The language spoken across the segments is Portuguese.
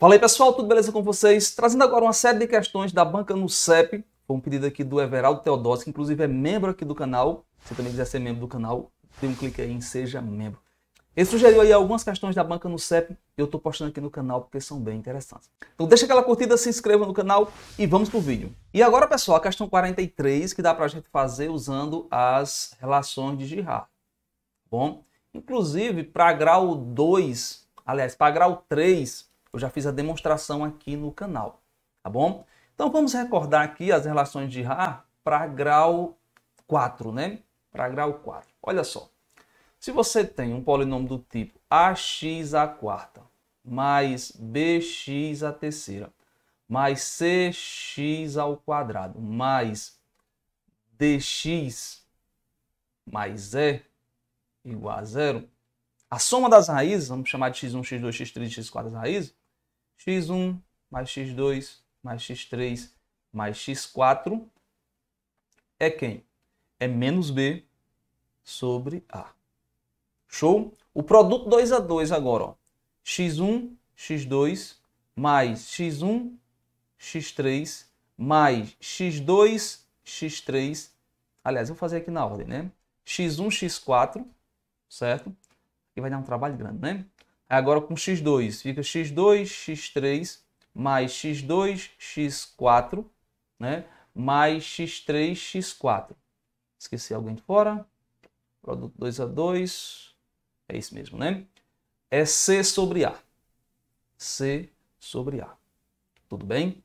Fala aí pessoal, tudo beleza com vocês? Trazendo agora uma série de questões da banca no CEP, foi um pedido aqui do Everaldo Teodósio, que inclusive é membro aqui do canal. Se também quiser ser membro do canal, dê um clique aí em Seja Membro. Ele sugeriu aí algumas questões da banca no CEP e eu estou postando aqui no canal porque são bem interessantes. Então deixa aquela curtida, se inscreva no canal e vamos pro vídeo. E agora pessoal, a questão 43 que dá para a gente fazer usando as relações de Girard. Tá bom, inclusive para grau 2, aliás, para grau 3, eu já fiz a demonstração aqui no canal, tá bom? Então vamos recordar aqui as relações de Ra para grau 4, né? Para grau 4. Olha só. Se você tem um polinômio do tipo ax a quarta mais bx a terceira mais cx ao quadrado mais dx mais e igual a zero, a soma das raízes, vamos chamar de x1, x2, x3, x4 as raízes, x1 mais x2 mais x3 mais x4 é quem? É menos b sobre a. Show? O produto 2 a 2 agora, ó. x1, x2 mais x1, x3 mais x2, x3. Aliás, eu vou fazer aqui na ordem, né? x1, x4, certo? Aqui vai dar um trabalho grande, né? Agora com x2, fica x2, x3, mais x2, x4, né? mais x3, x4. Esqueci alguém de fora. Produto 2 a 2. É isso mesmo, né? É C sobre A. C sobre A. Tudo bem?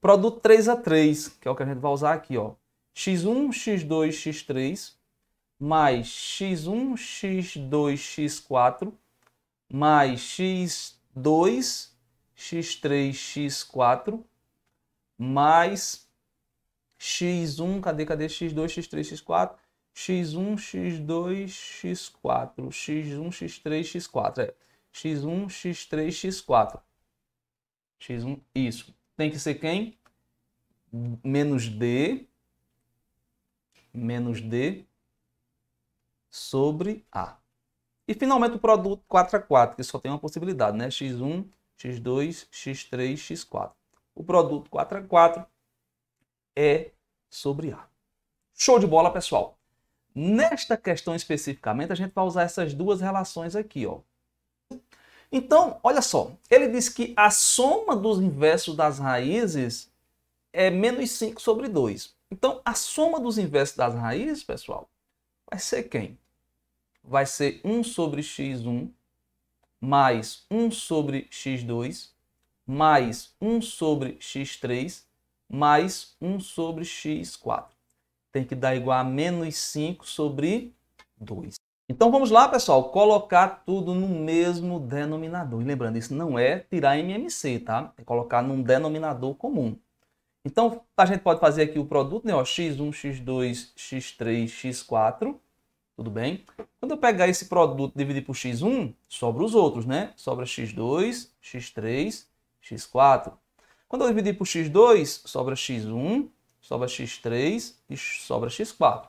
Produto 3 a 3, que é o que a gente vai usar aqui, ó. x1, x2, x3, mais x1, x2, x4, mais x2, x3, x4, mais x1, cadê, cadê, x2, x3, x4, x1, x2, x4, x1, x3, x4, é, x1, x3, x4, x1, isso. Tem que ser quem? Menos D, menos D sobre A. E finalmente o produto 4x4, que só tem uma possibilidade, né? x1, x2, x3, x4. O produto 4x4 é sobre A. Show de bola, pessoal! Nesta questão especificamente, a gente vai usar essas duas relações aqui, ó. Então, olha só, ele diz que a soma dos inversos das raízes é menos 5 sobre 2. Então, a soma dos inversos das raízes, pessoal, vai ser quem? vai ser 1 sobre x1 mais 1 sobre x2 mais 1 sobre x3 mais 1 sobre x4. Tem que dar igual a menos 5 sobre 2. Então vamos lá, pessoal, colocar tudo no mesmo denominador. E lembrando, isso não é tirar MMC, tá? É colocar num denominador comum. Então a gente pode fazer aqui o produto, né? Ó, x1, x2, x3, x4 tudo bem? Quando eu pegar esse produto e dividir por x1, sobra os outros, né? Sobra x2, x3, x4. Quando eu dividir por x2, sobra x1, sobra x3 e sobra x4.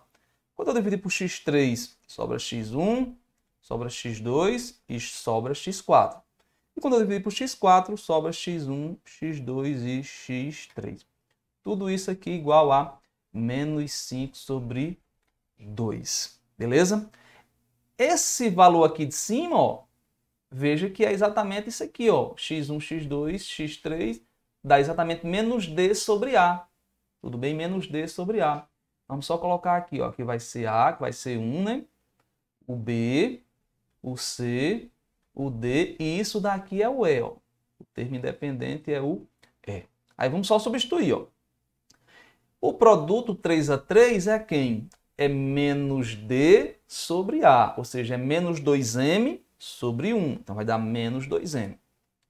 Quando eu dividir por x3, sobra x1, sobra x2 e sobra x4. E quando eu dividir por x4, sobra x1, x2 e x3. Tudo isso aqui é igual a menos 5 sobre 2. Beleza? Esse valor aqui de cima, ó, veja que é exatamente isso aqui, ó, x1, x2, x3, dá exatamente menos d sobre a. Tudo bem? Menos d sobre a. Vamos só colocar aqui, ó, que vai ser a, que vai ser 1, né? O b, o c, o d, e isso daqui é o e, ó. O termo independente é o e. Aí vamos só substituir, ó. O produto 3 a 3 é quem? é menos D sobre A, ou seja, é menos 2M sobre 1. Então, vai dar menos 2M.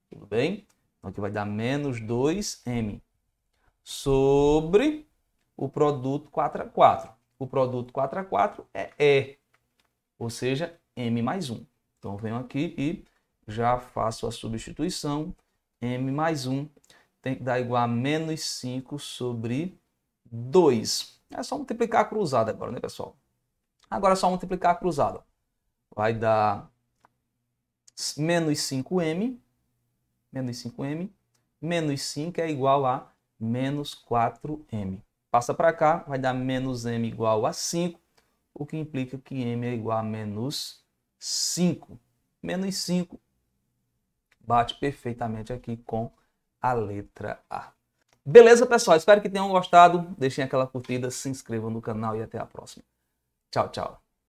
Tudo bem? Então, aqui vai dar menos 2M sobre o produto 4 a 4. O produto 4 a 4 é E, ou seja, M mais 1. Então, venho aqui e já faço a substituição. M mais 1 tem que dar igual a menos 5 sobre 2. É só multiplicar a cruzada agora, né, pessoal? Agora é só multiplicar a cruzada. Vai dar menos 5m, menos 5m, menos 5 é igual a menos 4m. Passa para cá, vai dar menos m igual a 5, o que implica que m é igual a menos 5. Menos 5 bate perfeitamente aqui com a letra A. Beleza, pessoal? Espero que tenham gostado. Deixem aquela curtida, se inscrevam no canal e até a próxima. Tchau, tchau.